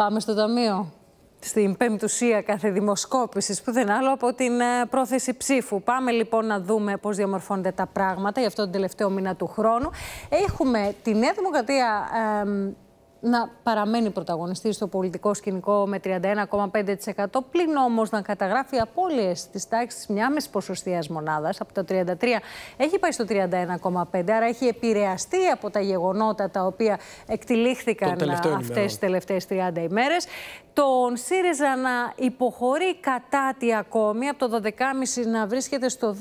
Πάμε στο ταμείο. Στην πεμπτουσία κάθε δημοσκόπησης, που δεν άλλο από την ε, πρόθεση ψήφου. Πάμε λοιπόν να δούμε πώς διαμορφώνονται τα πράγματα για αυτόν τον τελευταίο μήνα του χρόνου. Έχουμε τη Νέα Δημοκρατία να παραμένει πρωταγωνιστής στο πολιτικό σκηνικό με 31,5% πλην όμως να καταγράφει απώλειες της τάξης μια μέση ποσοστίας μονάδας από το 33 έχει πάει στο 31,5 άρα έχει επηρεαστεί από τα γεγονότα τα οποία εκτιλήχθηκαν αυτές τις τελευταίες 30 ημέρες τον ΣΥΡΙΖΑ να υποχωρεί κατά τη ακόμη από το 12,5 να βρίσκεται στο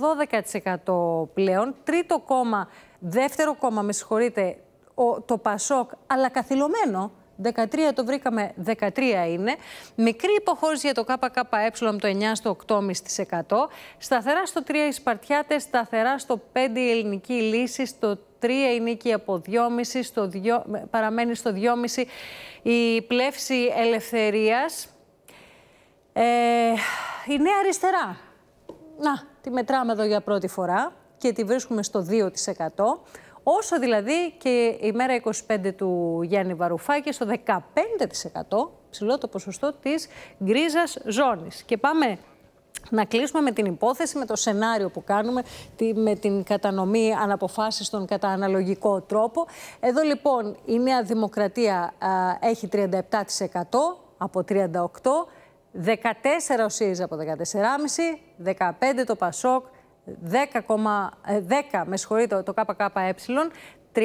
12% πλέον τρίτο κόμμα Δεύτερο κόμμα, με συγχωρείτε, ο, το Πασόκ, αλλά καθυλωμένο. 13 το βρήκαμε, 13 είναι. Μικρή υποχώρηση για το ΚΚΕ το 9 στο 8,5%. Σταθερά στο 3 οι Σπαρτιάτες, σταθερά στο 5 η Ελληνική Λύση, στο 3 η νίκη από 2,5, στο 2, παραμένει στο 2,5 η πλεύση ελευθερίας. Ε, η Νέα Αριστερά, να, τη μετράμε εδώ για πρώτη φορά και τη βρίσκουμε στο 2%. Όσο δηλαδή και η μέρα 25 του Γιάννη Βαρουφάκη στο 15% ψηλό το ποσοστό της γκρίζας ζώνης. Και πάμε να κλείσουμε με την υπόθεση, με το σενάριο που κάνουμε, με την κατανομή αναποφάσιστων κατά αναλογικό τρόπο. Εδώ λοιπόν η Νέα Δημοκρατία έχει 37% από 38%, 14% ο ΣΥΡΙΖΑ από 14,5%, 15% το ΠΑΣΟΚ, 10, ε, με συγχωρείτε, το ΚΚΕ, 3,5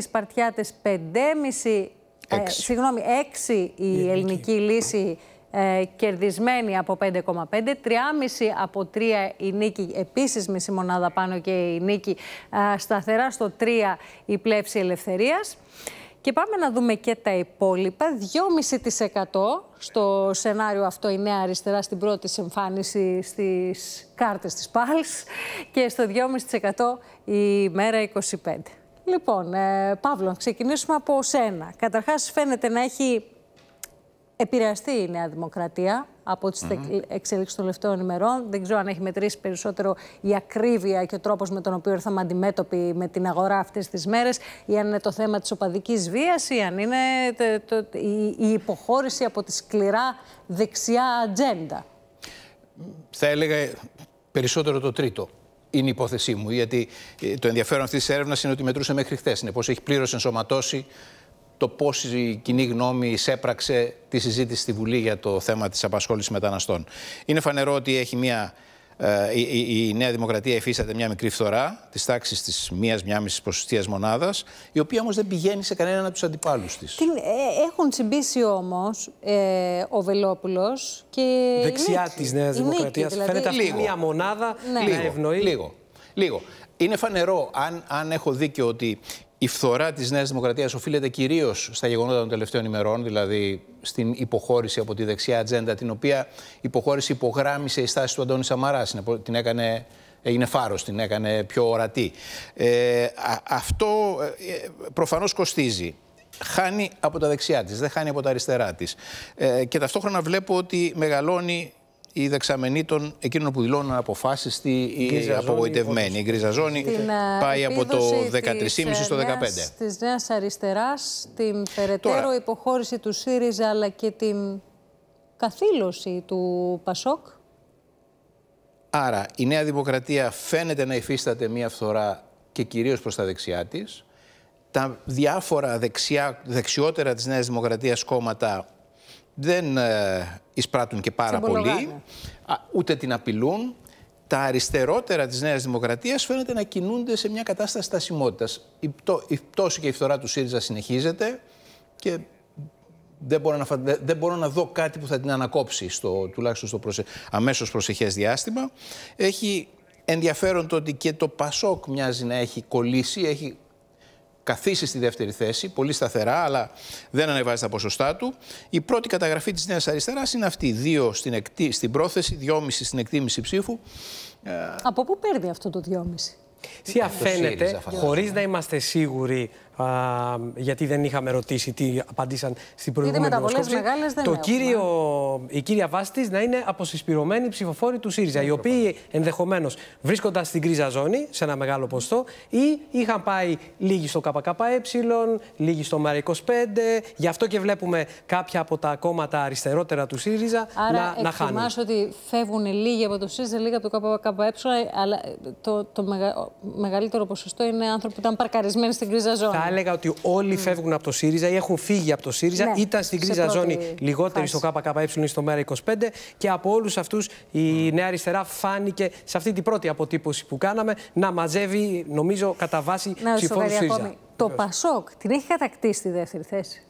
Σπαρτιάτε, 5,5 Ε, συγγνώμη, 6 η, ελληνική λύση ε, κερδισμένη από 5,5, 3,5 από 3 η νίκη, επίσης μισή μονάδα πάνω και η νίκη ε, σταθερά στο 3 η πλεύση ελευθερίας. Και πάμε να δούμε και τα υπόλοιπα. 2,5% στο σενάριο αυτό η Νέα Αριστερά στην πρώτη εμφάνιση στις κάρτες της ΠΑΛΣ και στο 2,5% η Μέρα 25. Λοιπόν, ε, Παύλο, ξεκινήσουμε από σένα. Καταρχάς φαίνεται να έχει επηρεαστεί η Νέα Δημοκρατία από τις mm. εξέλιξεις των τελευταίων ημερών. Δεν ξέρω αν έχει μετρήσει περισσότερο η ακρίβεια και ο τρόπος με τον οποίο ήρθαμε αντιμέτωποι με την αγορά αυτές τις μέρες, ή αν είναι το θέμα της οπαδικής βίας, ή αν είναι το, η, η υποχώρηση από τη σκληρά δεξιά ατζέντα. Θα έλεγα περισσότερο το τρίτο. Είναι η υπόθεσή μου, γιατί ε, το ενδιαφέρον αυτής της έρευνας είναι ότι μετρούσε μέχρι χθες. Είναι πώ έχει πλήρως ενσωματώσει το πώς η κοινή γνώμη εισέπραξε τη συζήτηση στη Βουλή για το θέμα της απασχόλησης μεταναστών. Είναι φανερό ότι έχει μια, ε, η, η, Νέα Δημοκρατία υφίσταται μια μικρή φθορά της τάξης της μία-μιάμιση ποσοστίας μονάδας, η οποία όμως δεν πηγαίνει σε κανέναν από τους αντιπάλους της. Ε, έχουν τσιμπήσει όμως ε, ο Βελόπουλος και. Δεξιά της Νέας Δημοκρατίας. Δηλαδή. Φαίνεται αυτή μια μονάδα ναι. να ευνοεί. Λίγο. Λίγο. Είναι φανερό, αν, αν έχω δίκιο, ότι η φθορά της Νέας Δημοκρατίας οφείλεται κυρίως στα γεγονότα των τελευταίων ημερών, δηλαδή στην υποχώρηση από τη δεξιά ατζέντα, την οποία υποχώρηση υπογράμμισε η στάση του Αντώνη Σαμαρά. Την έκανε, έγινε φάρος, την έκανε πιο ορατή. Ε, αυτό ε, προφανώς κοστίζει χάνει από τα δεξιά της, δεν χάνει από τα αριστερά της. Ε, και ταυτόχρονα βλέπω ότι μεγαλώνει ή δεξαμενή των εκείνων που δηλώνουν αποφάσιστοι ή απογοητευμένοι. Η δεξαμενη των εκείνων που δηλώνουν αποφάσιστοι ή απογοητευμένοι. Η γκρίζα ζώνη ε, πάει από το 13,5 στο 15. Ε, της Νέας Αριστεράς, την περαιτέρω υποχώρηση του ΣΥΡΙΖΑ αλλά και την καθήλωση του ΠΑΣΟΚ. Άρα η Νέα Δημοκρατία φαίνεται να υφίσταται μία φθορά και κυρίως προς τα δεξιά της, Τα διάφορα δεξιά, δεξιότερα της Νέας Δημοκρατίας κόμματα δεν ε, εισπράττουν και πάρα πολύ, ούτε την απειλούν. Τα αριστερότερα της Νέας Δημοκρατίας φαίνεται να κινούνται σε μια κατάσταση στασιμότητας. Η, η πτώση και η φθορά του ΣΥΡΙΖΑ συνεχίζεται και δεν μπορώ, να δω κάτι που θα την ανακόψει, στο, τουλάχιστον στο προσε... αμέσως προσεχές διάστημα. Έχει ενδιαφέρον το ότι και το ΠΑΣΟΚ μοιάζει να έχει κολλήσει, έχει καθίσει στη δεύτερη θέση, πολύ σταθερά, αλλά δεν ανεβάζει τα ποσοστά του. Η πρώτη καταγραφή της Νέας Αριστεράς είναι αυτή. Δύο στην, εκτι... στην πρόθεση, δυόμιση στην εκτίμηση ψήφου. Ε, Από πού παίρνει αυτό το δυόμιση. Τι αφαίνεται, χωρίς να είμαστε σίγουροι Α, γιατί δεν είχαμε ρωτήσει τι απαντήσαν στην προηγούμενη δημοσκόπηση. Το η κύρια βάση της να είναι αποσυσπηρωμένοι ψηφοφόροι του ΣΥΡΙΖΑ, οι οποίοι ενδεχομένως βρίσκονταν στην κρίζα ζώνη σε ένα μεγάλο ποστό ή είχαν πάει λίγοι στο ΚΚΕ, λίγοι στο ΜΑΡΑ25. Γι' αυτό και βλέπουμε κάποια από τα κόμματα αριστερότερα του ΣΥΡΙΖΑ να, να χάνουν. Άρα ότι φεύγουν λίγοι από το ΣΥΡΙΖΑ, λίγα από το ΚΚΕ, αλλά το, το μεγαλύτερο ποσοστό είναι άνθρωποι που ήταν παρκαρισμένοι στην κρίζα ζώνη έλεγα ότι όλοι φεύγουν από το ΣΥΡΙΖΑ ή έχουν φύγει από το ΣΥΡΙΖΑ. Ναι, ήταν στην κρίζα ζώνη λιγότερη φάση. στο ΚΚΕ στο ΜΕΡΑ25 και από όλους αυτούς η Νέα Αριστερά φάνηκε σε αυτή την πρώτη αποτύπωση που κάναμε να μαζεύει, νομίζω, κατά βάση ψηφόρου ΣΥΡΙΖΑ. Το Πασόκ την έχει κατακτήσει στη δεύτερης θέσης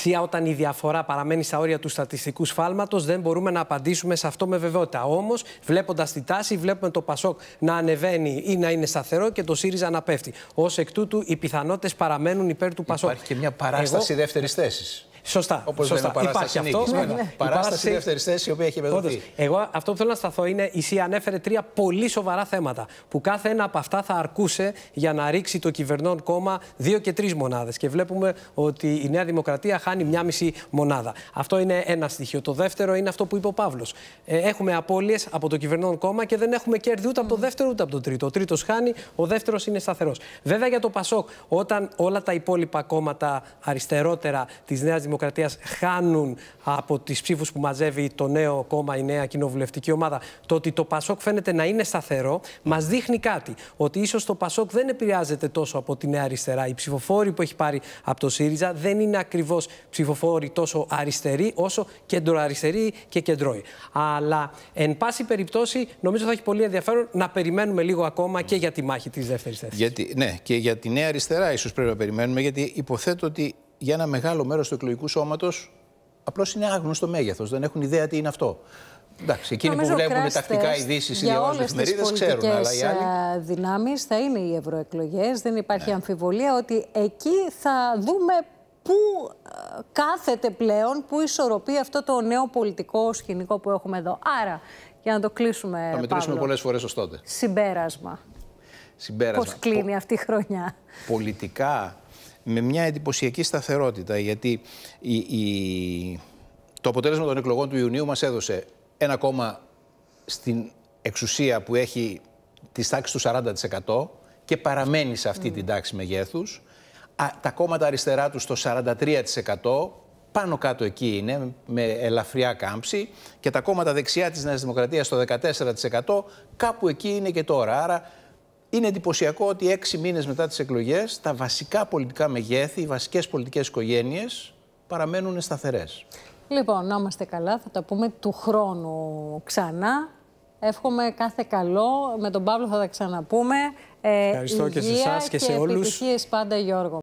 θεία όταν η διαφορά παραμένει στα όρια του στατιστικού σφάλματος, δεν μπορούμε να απαντήσουμε σε αυτό με βεβαιότητα. Όμως, βλέποντας τη τάση, βλέπουμε το Πασόκ να ανεβαίνει ή να είναι σταθερό και το ΣΥΡΙΖΑ να πέφτει. Ως εκ τούτου, οι πιθανότητες παραμένουν υπέρ του Πασόκ. Υπάρχει και μια παράσταση δεύτερης θέσης. Σωστά. σωστά. υπάρχει αυτό. Ναι, Παράσταση δεύτερης θέσης, η οποία έχει επεδοθεί. Εγώ αυτό που θέλω να σταθώ είναι η ΣΥΑ ανέφερε τρία πολύ σοβαρά θέματα. Που κάθε ένα από αυτά θα αρκούσε για να ρίξει το κυβερνών κόμμα δύο και τρεις μονάδες. Και βλέπουμε ότι η Νέα Δημοκρατία χάνει μια μισή μονάδα. Αυτό είναι ένα στοιχείο. Το δεύτερο είναι αυτό που είπε ο Παύλος. Ε, έχουμε απώλειες από το κυβερνών κόμμα και δεν έχουμε κέρδη ούτε από το δεύτερο ούτε από το τρίτο. Ο τρίτος χάνει, ο δεύτερος είναι σταθερός. Βέβαια για το Πασόκ, όταν όλα τα υπόλοιπα κόμματα αριστερότερα της Νέας Δημοκρατίας Δημοκρατίας χάνουν από τις ψήφους που μαζεύει το νέο κόμμα, η νέα κοινοβουλευτική ομάδα. Το ότι το Πασόκ φαίνεται να είναι σταθερό μας δείχνει κάτι. Ότι ίσως το Πασόκ δεν επηρεάζεται τόσο από τη νέα αριστερά. Οι ψηφοφόροι που έχει πάρει από το ΣΥΡΙΖΑ δεν είναι ακριβώς ψηφοφόροι τόσο αριστεροί όσο κεντροαριστεροί και κεντρώοι. Αλλά εν πάση περιπτώσει νομίζω θα έχει πολύ ενδιαφέρον να περιμένουμε λίγο ακόμα και για τη μάχη της δεύτερης θέση. Ναι, και για τη νέα αριστερά ίσως πρέπει να περιμένουμε, γιατί υποθέτω ότι για ένα μεγάλο μέρος του εκλογικού σώματος απλώς είναι άγνωστο μέγεθος. Δεν έχουν ιδέα τι είναι αυτό. Εντάξει, εκείνοι που βλέπουν τακτικά ειδήσεις ή διαβάζουν εφημερίδε ξέρουν. Αλλά οι άλλοι. Ε, δυνάμεις θα είναι οι ευρωεκλογές. Δεν υπάρχει ναι. αμφιβολία ότι εκεί θα δούμε πού ε, κάθεται πλέον, πού ισορροπεί αυτό το νέο πολιτικό σκηνικό που έχουμε εδώ. Άρα, για να το κλείσουμε. Θα μετρήσουμε πολλές φορές ως τότε. Συμπέρασμα. Συμπέρασμα. Πώς κλείνει αυτή η χρονιά. Πολιτικά με μια εντυπωσιακή σταθερότητα, γιατί η, η... το αποτέλεσμα των εκλογών του Ιουνίου μας έδωσε ένα κόμμα στην εξουσία που έχει τη τάξη του 40% και παραμένει σε αυτή την τάξη μεγέθους. Α, τα κόμματα αριστερά τους στο 43%, πάνω κάτω εκεί είναι, με ελαφριά κάμψη. Και τα κόμματα δεξιά της Νέας Δημοκρατίας στο 14%, κάπου εκεί είναι και τώρα. Άρα είναι εντυπωσιακό ότι έξι μήνες μετά τις εκλογές τα βασικά πολιτικά μεγέθη, οι βασικές πολιτικές οικογένειες παραμένουν σταθερές. Λοιπόν, να είμαστε καλά, θα τα πούμε του χρόνου ξανά. Εύχομαι κάθε καλό. Με τον Παύλο θα τα ξαναπούμε. Ε, Ευχαριστώ και σε εσάς και, σε και πάντα, Γιώργο.